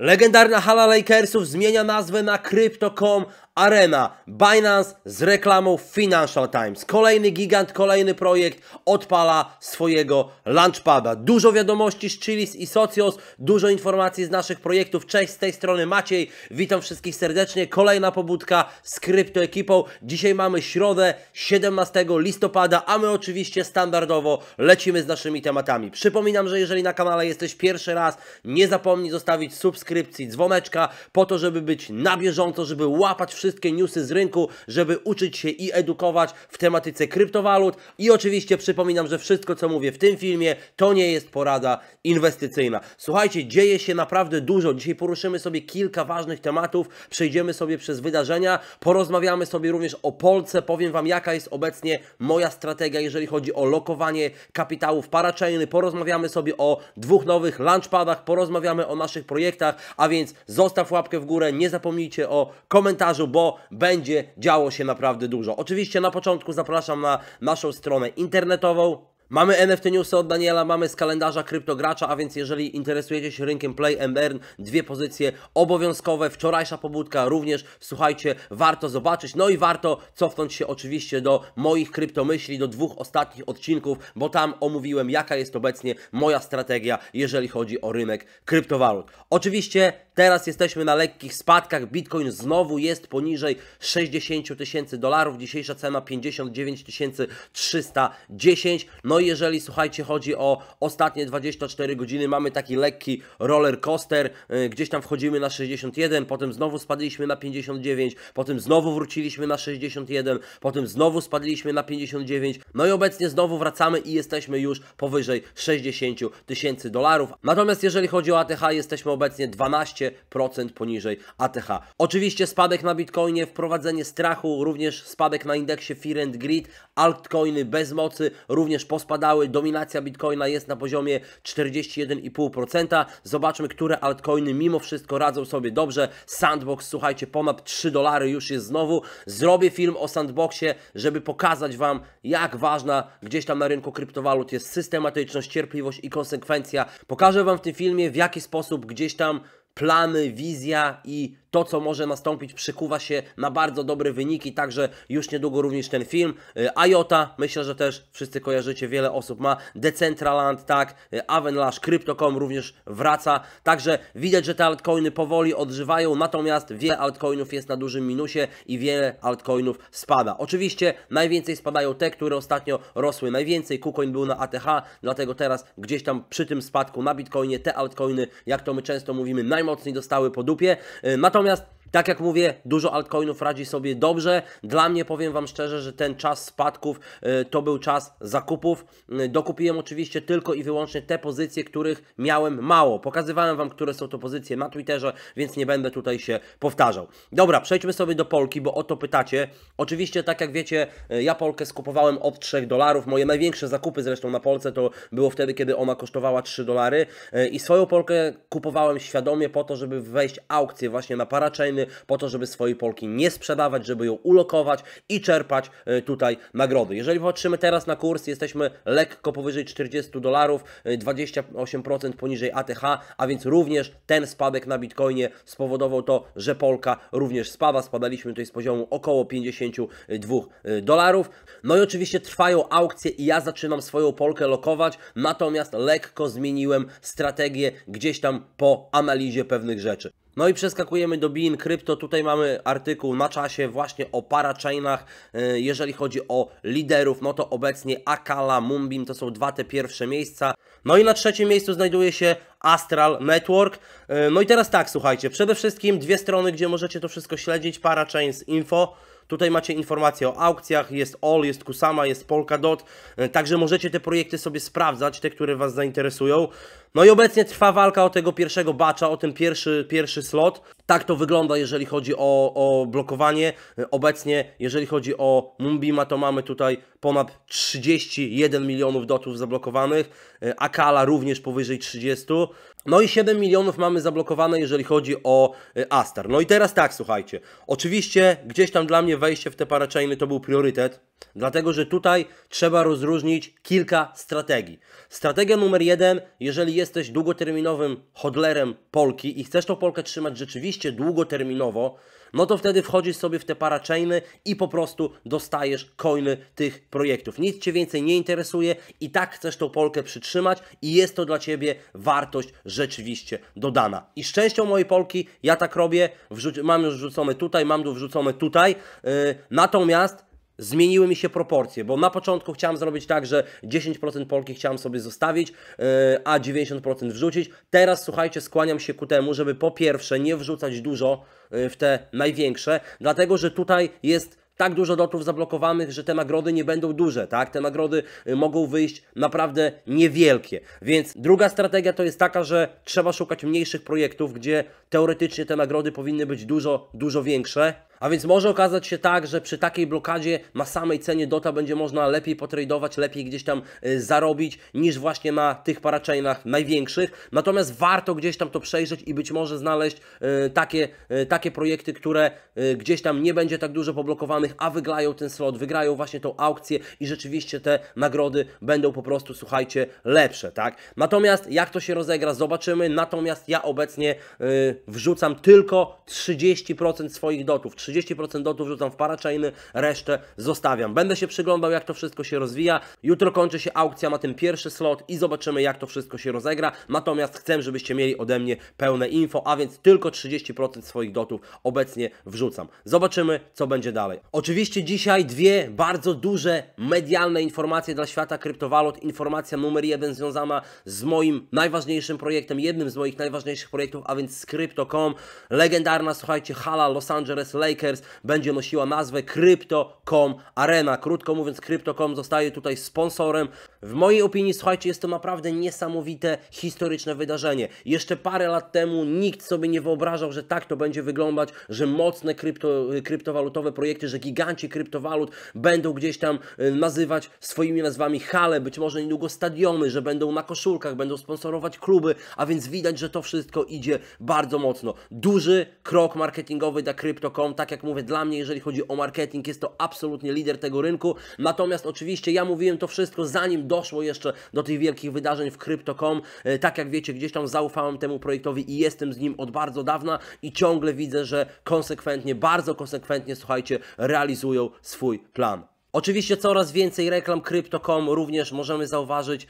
Legendarna hala Lakersów zmienia nazwę na Crypto.com, Arena, Binance z reklamą Financial Times. Kolejny gigant, kolejny projekt odpala swojego launchpada. Dużo wiadomości z Chilis i Socios, dużo informacji z naszych projektów. Cześć, z tej strony Maciej. Witam wszystkich serdecznie. Kolejna pobudka z kryptoekipą. Dzisiaj mamy środę, 17 listopada, a my oczywiście standardowo lecimy z naszymi tematami. Przypominam, że jeżeli na kanale jesteś pierwszy raz, nie zapomnij zostawić subskrypcji, dzwoneczka po to, żeby być na bieżąco, żeby łapać wszystko wszystkie newsy z rynku, żeby uczyć się i edukować w tematyce kryptowalut. I oczywiście przypominam, że wszystko co mówię w tym filmie to nie jest porada inwestycyjna. Słuchajcie, dzieje się naprawdę dużo. Dzisiaj poruszymy sobie kilka ważnych tematów, przejdziemy sobie przez wydarzenia, porozmawiamy sobie również o Polsce, powiem Wam jaka jest obecnie moja strategia, jeżeli chodzi o lokowanie kapitałów parachainy, porozmawiamy sobie o dwóch nowych launchpadach, porozmawiamy o naszych projektach, a więc zostaw łapkę w górę, nie zapomnijcie o komentarzu, bo będzie działo się naprawdę dużo. Oczywiście na początku zapraszam na naszą stronę internetową Mamy NFT Newsy od Daniela, mamy z kalendarza kryptogracza, a więc jeżeli interesujecie się rynkiem Play and dwie pozycje obowiązkowe, wczorajsza pobudka również, słuchajcie, warto zobaczyć, no i warto cofnąć się oczywiście do moich kryptomyśli, do dwóch ostatnich odcinków, bo tam omówiłem jaka jest obecnie moja strategia, jeżeli chodzi o rynek kryptowalut. Oczywiście teraz jesteśmy na lekkich spadkach, Bitcoin znowu jest poniżej 60 tysięcy dolarów, dzisiejsza cena 59 310, no no i jeżeli, słuchajcie, chodzi o ostatnie 24 godziny, mamy taki lekki roller coaster, y, gdzieś tam wchodzimy na 61, potem znowu spadliśmy na 59, potem znowu wróciliśmy na 61, potem znowu spadliśmy na 59, no i obecnie znowu wracamy i jesteśmy już powyżej 60 tysięcy dolarów. Natomiast jeżeli chodzi o ATH, jesteśmy obecnie 12% poniżej ATH. Oczywiście spadek na Bitcoinie, wprowadzenie strachu, również spadek na indeksie Fear and Greed, altcoiny bez mocy, również po spadały, dominacja Bitcoina jest na poziomie 41,5%. Zobaczmy, które altcoiny mimo wszystko radzą sobie dobrze. Sandbox, słuchajcie, ponad 3 dolary już jest znowu. Zrobię film o Sandboxie, żeby pokazać Wam, jak ważna gdzieś tam na rynku kryptowalut jest systematyczność, cierpliwość i konsekwencja. Pokażę Wam w tym filmie, w jaki sposób gdzieś tam plany, wizja i to, co może nastąpić, przykuwa się na bardzo dobre wyniki, także już niedługo również ten film. Y, IOTA, myślę, że też wszyscy kojarzycie, wiele osób ma. Decentraland, tak, y, Avalanche, Crypto.com również wraca, także widać, że te altcoiny powoli odżywają, natomiast wiele altcoinów jest na dużym minusie i wiele altcoinów spada. Oczywiście najwięcej spadają te, które ostatnio rosły najwięcej, KuCoin był na ATH, dlatego teraz gdzieś tam przy tym spadku na Bitcoinie te altcoiny, jak to my często mówimy, najmocniej dostały po dupie. Y, natomiast Palmeiras Tak jak mówię, dużo altcoinów radzi sobie dobrze. Dla mnie powiem Wam szczerze, że ten czas spadków y, to był czas zakupów. Y, dokupiłem oczywiście tylko i wyłącznie te pozycje, których miałem mało. Pokazywałem Wam, które są to pozycje na Twitterze, więc nie będę tutaj się powtarzał. Dobra, przejdźmy sobie do Polki, bo o to pytacie. Oczywiście, tak jak wiecie, y, ja Polkę skupowałem od 3 dolarów. Moje największe zakupy zresztą na Polce to było wtedy, kiedy ona kosztowała 3 dolary i swoją Polkę kupowałem świadomie po to, żeby wejść aukcję właśnie na parachainy, Ukrainy po to, żeby swojej Polki nie sprzedawać, żeby ją ulokować i czerpać e, tutaj nagrody. Jeżeli patrzymy teraz na kurs, jesteśmy lekko powyżej 40 dolarów, 28% e, poniżej ATH, a więc również ten spadek na Bitcoinie spowodował to, że Polka również spada. Spadaliśmy tutaj z poziomu około 52 e, dolarów. No i oczywiście trwają aukcje i ja zaczynam swoją Polkę lokować, natomiast lekko zmieniłem strategię gdzieś tam po analizie pewnych rzeczy. No i przeskakujemy do bin Crypto. Tutaj mamy artykuł na czasie właśnie o parachainach. E, jeżeli chodzi o liderów, no to obecnie Akala, Mumbin. to są dwa te pierwsze miejsca. No i na trzecim miejscu znajduje się Astral Network. E, no i teraz tak, słuchajcie, przede wszystkim dwie strony, gdzie możecie to wszystko śledzić, parachains info Tutaj macie informacje o aukcjach, jest All, jest Kusama, jest Polkadot, e, także możecie te projekty sobie sprawdzać, te, które Was zainteresują. No i obecnie trwa walka o tego pierwszego bacza, o ten pierwszy, pierwszy slot. Tak to wygląda, jeżeli chodzi o, o blokowanie. E, obecnie, jeżeli chodzi o Mumbima, to mamy tutaj ponad 31 milionów dotów zablokowanych. E, Akala również powyżej 30. No i 7 milionów mamy zablokowane, jeżeli chodzi o y, Astar. No i teraz tak, słuchajcie. Oczywiście gdzieś tam dla mnie wejście w te parachainy to był priorytet, dlatego że tutaj trzeba rozróżnić kilka strategii. Strategia numer jeden, jeżeli jesteś długoterminowym hodlerem Polki i chcesz tą Polkę trzymać rzeczywiście długoterminowo, no to wtedy wchodzisz sobie w te parachainy i po prostu dostajesz coiny tych projektów. Nic Cię więcej nie interesuje i tak chcesz tą Polkę przytrzymać i jest to dla Ciebie wartość rzeczywiście dodana. I szczęścią mojej Polki ja tak robię, mam już wrzucone tutaj, mam tu wrzucone tutaj, y, natomiast zmieniły mi się proporcje, bo na początku chciałem zrobić tak, że 10% Polki chciałem sobie zostawić, e, a 90% wrzucić. Teraz, słuchajcie, skłaniam się ku temu, żeby po pierwsze nie wrzucać dużo e, w te największe, dlatego że tutaj jest tak dużo lotów zablokowanych, że te nagrody nie będą duże, tak? Te nagrody e, mogą wyjść naprawdę niewielkie. Więc druga strategia to jest taka, że trzeba szukać mniejszych projektów, gdzie teoretycznie te nagrody powinny być dużo, dużo większe, a więc może okazać się tak, że przy takiej blokadzie na samej cenie DOTA będzie można lepiej potradować, lepiej gdzieś tam y, zarobić niż właśnie na tych parachainach największych. Natomiast warto gdzieś tam to przejrzeć i być może znaleźć y, takie, y, takie projekty, które gdzieś tam nie będzie tak dużo poblokowanych, a wygrają ten slot, wygrają właśnie tą aukcję i rzeczywiście te nagrody będą po prostu, słuchajcie, lepsze, tak? Natomiast jak to się rozegra, zobaczymy. Natomiast ja obecnie wrzucam tylko 30% swoich dotów, 30% dotów rzucam w parachainy, resztę zostawiam. Będę się przyglądał, jak to wszystko się rozwija. Jutro kończy się aukcja na ten pierwszy slot i zobaczymy, jak to wszystko się rozegra. Natomiast chcę, żebyście mieli ode mnie pełne info, a więc tylko 30% swoich dotów obecnie wrzucam. Zobaczymy, co będzie dalej. Oczywiście dzisiaj dwie bardzo duże medialne informacje dla świata kryptowalut. Informacja numer jeden związana z moim najważniejszym projektem, jednym z moich najważniejszych projektów, a więc z Crypto.com. Legendarna, słuchajcie, hala Los Angeles Lake Lakers będzie nosiła nazwę Crypto.com Arena. Krótko mówiąc, Crypto.com zostaje tutaj sponsorem. W mojej opinii, słuchajcie, jest to naprawdę niesamowite, historyczne wydarzenie. Jeszcze parę lat temu nikt sobie nie wyobrażał, że tak to będzie wyglądać, że mocne krypto, kryptowalutowe projekty, że giganci kryptowalut będą gdzieś tam y, nazywać swoimi nazwami hale, być może niedługo stadiony, że będą na koszulkach, będą sponsorować kluby, a więc widać, że to wszystko idzie bardzo mocno. Duży krok marketingowy dla Crypto.com, tak tak jak mówię, dla mnie, jeżeli chodzi o marketing, jest to absolutnie lider tego rynku. Natomiast oczywiście ja mówiłem to wszystko, zanim doszło jeszcze do tych wielkich wydarzeń w Crypto.com. E, tak jak wiecie, gdzieś tam zaufałem temu projektowi i jestem z nim od bardzo dawna i ciągle widzę, że konsekwentnie, bardzo konsekwentnie, słuchajcie, realizują swój plan. Oczywiście coraz więcej reklam Crypto.com również możemy zauważyć y,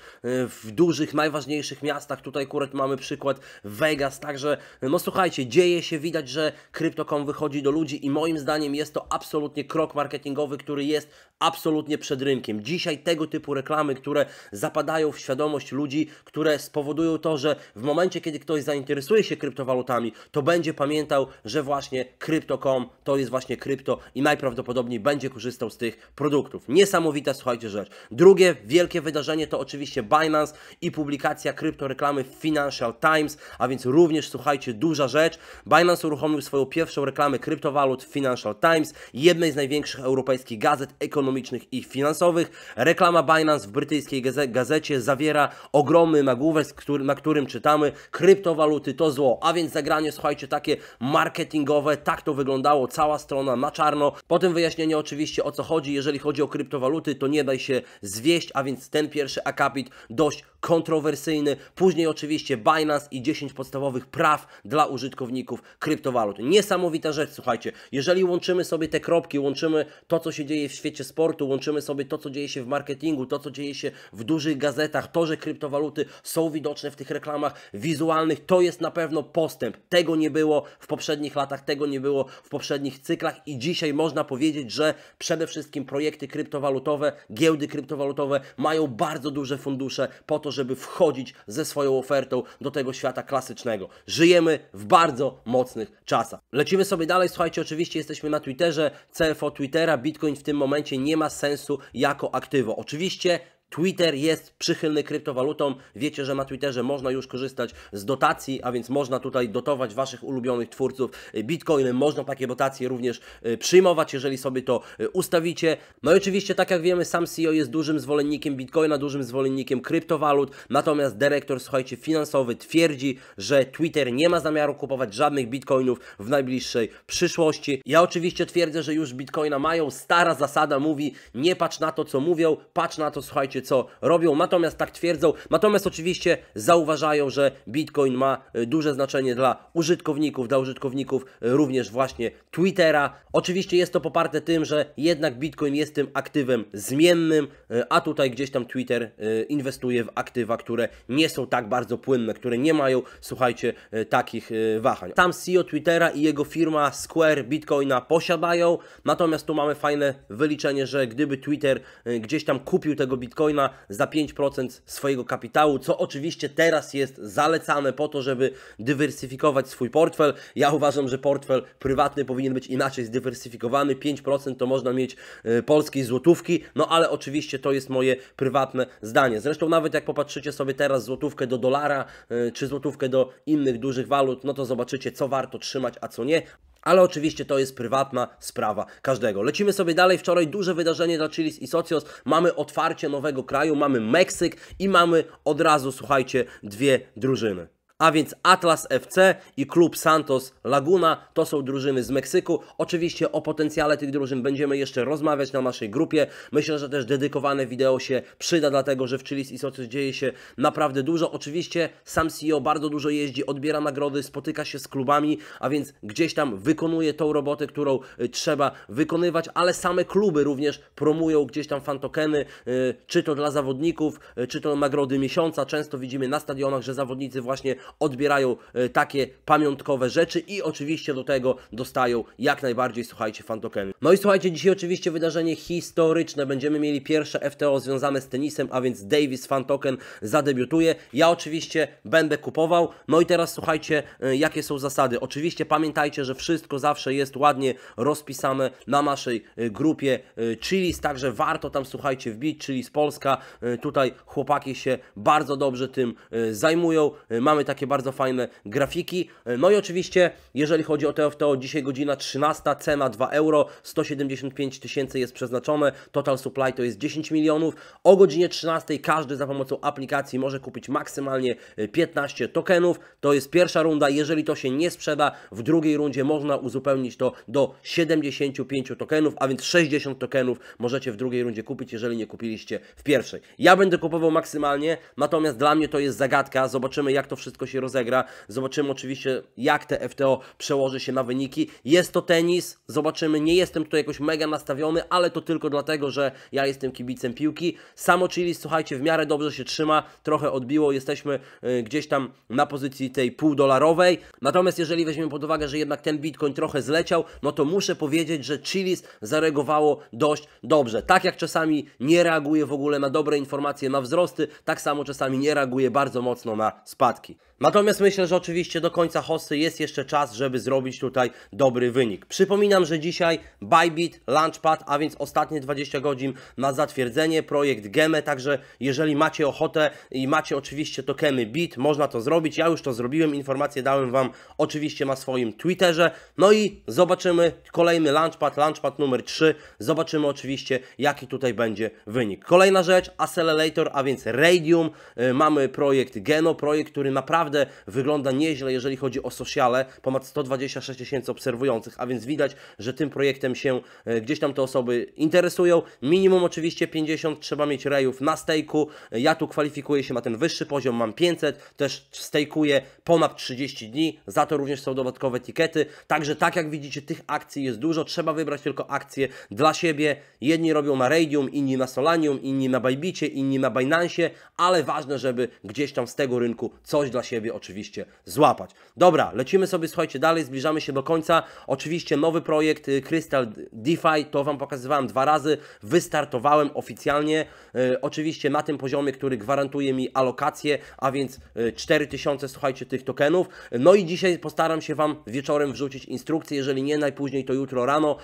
w dużych, najważniejszych miastach. Tutaj akurat mamy przykład Vegas, także y, no słuchajcie, dzieje się, widać, że Crypto.com wychodzi do ludzi i moim zdaniem jest to absolutnie krok marketingowy, który jest absolutnie przed rynkiem. Dzisiaj tego typu reklamy, które zapadają w świadomość ludzi, które spowodują to, że w momencie, kiedy ktoś zainteresuje się kryptowalutami, to będzie pamiętał, że właśnie Crypto.com to jest właśnie krypto i najprawdopodobniej będzie korzystał z tych produktów produktów. Niesamowita, słuchajcie, rzecz. Drugie wielkie wydarzenie to oczywiście Binance i publikacja kryptoreklamy w Financial Times, a więc również, słuchajcie, duża rzecz. Binance uruchomił swoją pierwszą reklamę kryptowalut w Financial Times, jednej z największych europejskich gazet ekonomicznych i finansowych. Reklama Binance w brytyjskiej gazecie zawiera ogromny nagłówek, na którym czytamy kryptowaluty to zło, a więc zagranie, słuchajcie, takie marketingowe, tak to wyglądało, cała strona na czarno. Po tym wyjaśnieniu oczywiście o co chodzi, jeżeli chodzi o kryptowaluty, to nie daj się zwieść, a więc ten pierwszy akapit dość kontrowersyjny. Później oczywiście Binance i 10 podstawowych praw dla użytkowników kryptowalut. Niesamowita rzecz, słuchajcie. Jeżeli łączymy sobie te kropki, łączymy to, co się dzieje w świecie sportu, łączymy sobie to, co dzieje się w marketingu, to, co dzieje się w dużych gazetach, to, że kryptowaluty są widoczne w tych reklamach wizualnych, to jest na pewno postęp. Tego nie było w poprzednich latach, tego nie było w poprzednich cyklach i dzisiaj można powiedzieć, że przede wszystkim projekt projekty kryptowalutowe, giełdy kryptowalutowe mają bardzo duże fundusze po to, żeby wchodzić ze swoją ofertą do tego świata klasycznego. Żyjemy w bardzo mocnych czasach. Lecimy sobie dalej, słuchajcie, oczywiście jesteśmy na Twitterze, CFO Twittera, Bitcoin w tym momencie nie ma sensu jako aktywo. Oczywiście Twitter jest przychylny kryptowalutom. Wiecie, że na Twitterze można już korzystać z dotacji, a więc można tutaj dotować Waszych ulubionych twórców Bitcoinem. Można takie dotacje również y, przyjmować, jeżeli sobie to y, ustawicie. No i oczywiście, tak jak wiemy, sam CEO jest dużym zwolennikiem Bitcoina, dużym zwolennikiem kryptowalut. Natomiast dyrektor, słuchajcie, finansowy twierdzi, że Twitter nie ma zamiaru kupować żadnych Bitcoinów w najbliższej przyszłości. Ja oczywiście twierdzę, że już Bitcoina mają. Stara zasada mówi, nie patrz na to, co mówią, patrz na to, słuchajcie, wiecie co robią, natomiast tak twierdzą, natomiast oczywiście zauważają, że Bitcoin ma y, duże znaczenie dla użytkowników, dla użytkowników y, również właśnie Twittera. Oczywiście jest to poparte tym, że jednak Bitcoin jest tym aktywem zmiennym, y, a tutaj gdzieś tam Twitter inwestuje w aktywa, które nie są tak bardzo płynne, które nie mają, słuchajcie, takich wahań. Tam CEO Twittera i jego firma Square Bitcoina posiadają, natomiast tu mamy fajne wyliczenie, że gdyby Twitter gdzieś tam kupił tego Bitcoina, Bitcoina za 5% swojego kapitału, co oczywiście teraz jest zalecane po to, żeby dywersyfikować swój portfel. Ja uważam, że portfel prywatny powinien być inaczej zdywersyfikowany. 5% to można mieć y, polskiej złotówki, no ale oczywiście to jest moje prywatne zdanie. Zresztą nawet jak popatrzycie sobie teraz złotówkę do dolara, y, czy złotówkę do innych dużych walut, no to zobaczycie, co warto trzymać, a co nie. Ale oczywiście to jest prywatna sprawa każdego. Lecimy sobie dalej. Wczoraj duże wydarzenie dla Chilis i Socios. Mamy otwarcie nowego kraju, mamy Meksyk i mamy od razu, słuchajcie, dwie drużyny. A więc Atlas FC i klub Santos Laguna to są drużyny z Meksyku. Oczywiście o potencjale tych drużyn będziemy jeszcze rozmawiać na naszej grupie. Myślę, że też dedykowane wideo się przyda, dlatego że w Chilis i Socy dzieje się naprawdę dużo. Oczywiście sam CEO bardzo dużo jeździ, odbiera nagrody, spotyka się z klubami, a więc gdzieś tam wykonuje tą robotę, którą y, trzeba wykonywać, ale same kluby również promują gdzieś tam fantokeny, y, czy to dla zawodników, y, czy to nagrody miesiąca. Często widzimy na stadionach, że zawodnicy właśnie odbierają e, takie pamiątkowe rzeczy i oczywiście do tego dostają jak najbardziej, słuchajcie, fantokeny. No i słuchajcie, dzisiaj oczywiście wydarzenie historyczne. Będziemy mieli pierwsze FTO związane z tenisem, a więc Davis Fantoken zadebiutuje. Ja oczywiście będę kupował. No i teraz słuchajcie, e, jakie są zasady. Oczywiście pamiętajcie, że wszystko zawsze jest ładnie rozpisane na naszej e, grupie Chilis, także warto tam, słuchajcie, wbić Chilis Polska. Tutaj chłopaki się bardzo dobrze tym zajmują. Mamy takie takie bardzo fajne grafiki. E, no i oczywiście, jeżeli chodzi o TFTO, dzisiaj godzina 13, cena 2 euro, 175 tysięcy jest przeznaczone, total supply to jest 10 milionów. O godzinie 13 każdy za pomocą aplikacji może kupić maksymalnie 15 e, tokenów. To jest pierwsza runda, jeżeli to się nie sprzeda, w drugiej rundzie można uzupełnić to do 75 tokenów, a więc 60 tokenów możecie w drugiej rundzie kupić, jeżeli nie kupiliście w pierwszej. Ja będę kupował maksymalnie, natomiast dla mnie to jest zagadka, zobaczymy jak to wszystko się się rozegra. Zobaczymy oczywiście, jak te FTO przełoży się na wyniki. Jest to tenis, zobaczymy. Nie jestem tutaj jakoś mega nastawiony, ale to tylko dlatego, że ja jestem kibicem piłki. Samo Chili, słuchajcie, w miarę dobrze się trzyma, trochę odbiło, jesteśmy y, gdzieś tam na pozycji tej półdolarowej. Natomiast jeżeli weźmiemy pod uwagę, że jednak ten Bitcoin trochę zleciał, no to muszę powiedzieć, że Chilis zareagowało dość dobrze. Tak jak czasami nie reaguje w ogóle na dobre informacje, na wzrosty, tak samo czasami nie reaguje bardzo mocno na spadki. Natomiast myślę, że oczywiście do końca hosty jest jeszcze czas, żeby zrobić tutaj dobry wynik. Przypominam, że dzisiaj Bybit, Launchpad, a więc ostatnie 20 godzin na zatwierdzenie, projekt GEME. także jeżeli macie ochotę i macie oczywiście tokeny BIT, można to zrobić. Ja już to zrobiłem, informacje dałem Wam oczywiście na swoim Twitterze. No i zobaczymy kolejny Launchpad, Launchpad numer 3. Zobaczymy oczywiście, jaki tutaj będzie wynik. Kolejna rzecz, Accelerator, a więc Radium. Y, mamy projekt Geno, projekt, który naprawdę naprawdę wygląda nieźle, jeżeli chodzi o sociale. Ponad 126 tysięcy obserwujących, a więc widać, że tym projektem się e, gdzieś tam te osoby interesują. Minimum oczywiście 50, trzeba mieć rejów na stejku. Ja tu kwalifikuję się na ten wyższy poziom, mam 500, też stejkuję ponad 30 dni, za to również są dodatkowe etykiety. Także tak jak widzicie, tych akcji jest dużo, trzeba wybrać tylko akcje dla siebie. Jedni robią na Radium, inni na Solanium, inni na Bajbicie, inni na Binance, ale ważne, żeby gdzieś tam z tego rynku coś dla siebie siebie oczywiście złapać. Dobra, lecimy sobie, słuchajcie, dalej, zbliżamy się do końca. Oczywiście nowy projekt y, Crystal DeFi, to Wam pokazywałem dwa razy, wystartowałem oficjalnie, y, oczywiście na tym poziomie, który gwarantuje mi alokację, a więc 4000, y, słuchajcie, tych tokenów. No i dzisiaj postaram się Wam wieczorem wrzucić instrukcję, jeżeli nie najpóźniej, to jutro rano,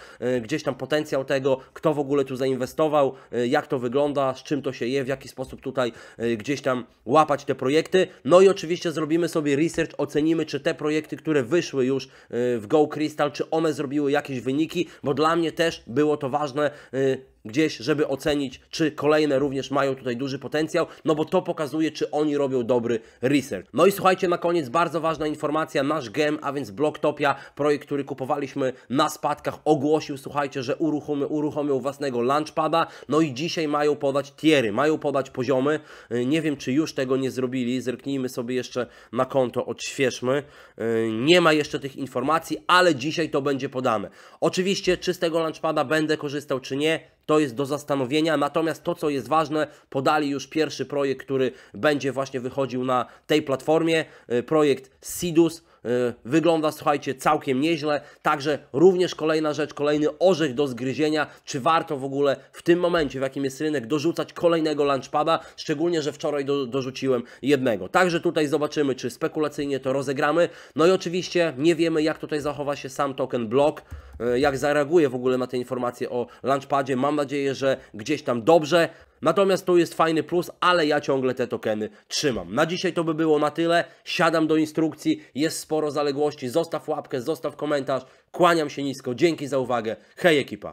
gdzieś tam potencjał tego, kto w ogóle tu zainwestował, jak to wygląda, z czym to się je, w jaki sposób tutaj gdzieś tam łapać te projekty. No i oczywiście zrobię zrobimy sobie research, ocenimy, czy te projekty, które wyszły już y, w Go Crystal, czy one zrobiły jakieś wyniki, bo dla mnie też było to ważne y, gdzieś, żeby ocenić, czy kolejne również mają tutaj duży potencjał, no bo to pokazuje, czy oni robią dobry research. No i słuchajcie, na koniec bardzo ważna informacja, nasz GEM, a więc Blocktopia, projekt, który kupowaliśmy na spadkach, ogłosił, słuchajcie, że uruchomy, uruchomią własnego launchpada, no i dzisiaj mają podać tiery, mają podać poziomy, y, nie wiem, czy już tego nie zrobili, zerknijmy sobie jeszcze na konto, odświeżmy, y, nie ma jeszcze tych informacji, ale dzisiaj to będzie podane. Oczywiście, czy z tego launchpada będę korzystał, czy nie, to jest do zastanowienia, natomiast to, co jest ważne, podali już pierwszy projekt, który będzie właśnie wychodził na tej platformie, y, projekt SIDUS, Y, wygląda, słuchajcie, całkiem nieźle. Także również kolejna rzecz, kolejny orzech do zgryzienia. Czy warto w ogóle w tym momencie, w jakim jest rynek, dorzucać kolejnego lunchpada? Szczególnie, że wczoraj do, dorzuciłem jednego. Także tutaj zobaczymy, czy spekulacyjnie to rozegramy. No i oczywiście nie wiemy, jak tutaj zachowa się sam token block, y, jak zareaguje w ogóle na te informacje o launchpadzie. Mam nadzieję, że gdzieś tam dobrze. Natomiast to jest fajny plus, ale ja ciągle te tokeny trzymam. Na dzisiaj to by było na tyle. Siadam do instrukcji, jest sporo zaległości. Zostaw łapkę, zostaw komentarz. Kłaniam się nisko. Dzięki za uwagę. Hej ekipa!